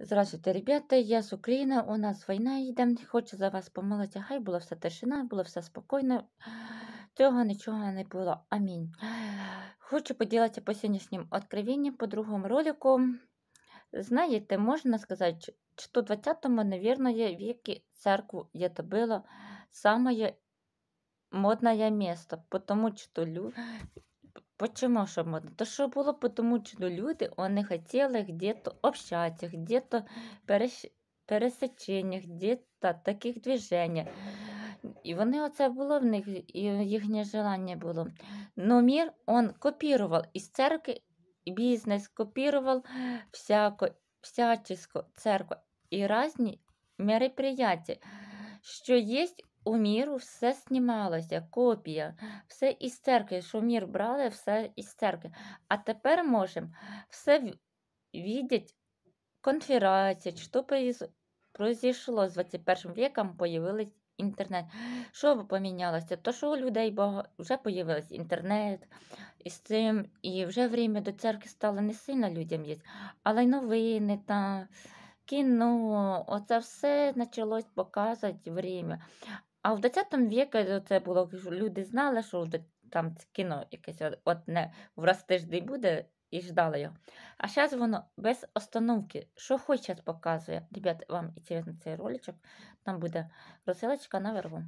Здравствуйте, ребята, я з України, у нас війна йде, хочу за вас помолитися, хай була вся тишина, було все спокійно, цього нічого не було. Амінь. Хочу поділитися по сьогоднішнім відкривінні, по другому ролику. Знаєте, можна сказати, що в 20-му, наверное, веке церкву это было самое модное место, потому что люди Почему что модно? То, що було, тому що ну, люди, они хотели где-то общаться, где-то переш... пересечениях, где-то таких движениях. І вони оце було в них, і їхнє желання було. Но мир, он копірував із церкви, бізнес копірував всяко, всячесько церкву і різні мероприятия, що є у міру все знімалося, копія, все із церкви, що мір брали, все із церкви. А тепер можемо все віддять конференції, що произошло з 21 віком, появилось інтернет. Що помінялося? То, що у людей вже появився інтернет, і з цим, і вже время до церкви стало не сильно людям є, але й новини та кіно, оце все почалось показувати время. А в 20 віці це було, люди знали, що там кіно якесь одне враз тиждень буде і ждали його. А зараз воно без остановки, що хоч зараз показує. Ребята, вам і цікавий цей роличок, там буде розсилочка на верву.